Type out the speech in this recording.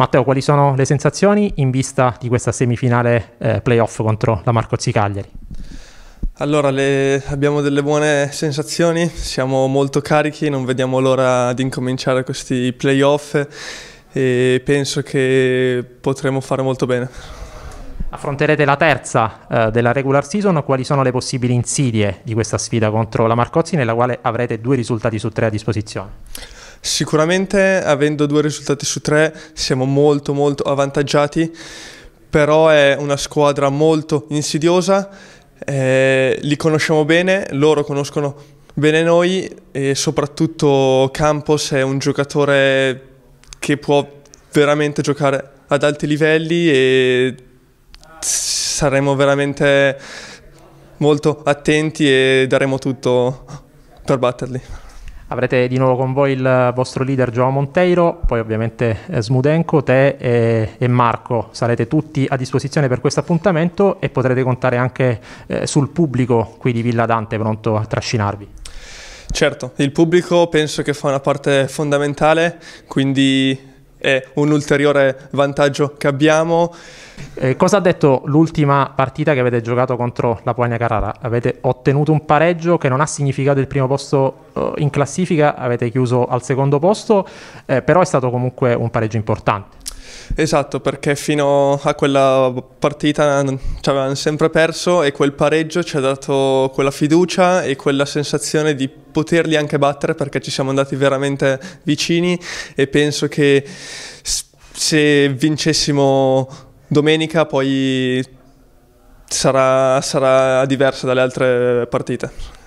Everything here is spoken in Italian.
Matteo, quali sono le sensazioni in vista di questa semifinale eh, playoff contro la Marcozzi Cagliari? Allora, le... abbiamo delle buone sensazioni, siamo molto carichi, non vediamo l'ora di incominciare questi playoff e penso che potremo fare molto bene. Affronterete la terza eh, della regular season, quali sono le possibili insidie di questa sfida contro la Marcozzi nella quale avrete due risultati su tre a disposizione? Sicuramente avendo due risultati su tre siamo molto molto avvantaggiati, però è una squadra molto insidiosa, eh, li conosciamo bene, loro conoscono bene noi e soprattutto Campos è un giocatore che può veramente giocare ad alti livelli e saremo veramente molto attenti e daremo tutto per batterli. Avrete di nuovo con voi il vostro leader Giovanni Monteiro, poi ovviamente eh, Smudenko, te e, e, Marco. Sarete tutti a disposizione per questo appuntamento e potrete contare anche eh, sul pubblico qui di Villa Dante pronto a trascinarvi. Certo, il pubblico penso che fa una parte fondamentale, quindi è un ulteriore vantaggio che abbiamo. Eh, cosa ha detto l'ultima partita che avete giocato contro la Polonia Carrara? Avete ottenuto un pareggio che non ha significato il primo posto eh, in classifica, avete chiuso al secondo posto, eh, però è stato comunque un pareggio importante. Esatto, perché fino a quella partita mm, ci avevano sempre perso e quel pareggio ci ha dato quella fiducia e quella sensazione di poterli anche battere perché ci siamo andati veramente vicini e penso che se vincessimo domenica poi sarà, sarà diversa dalle altre partite.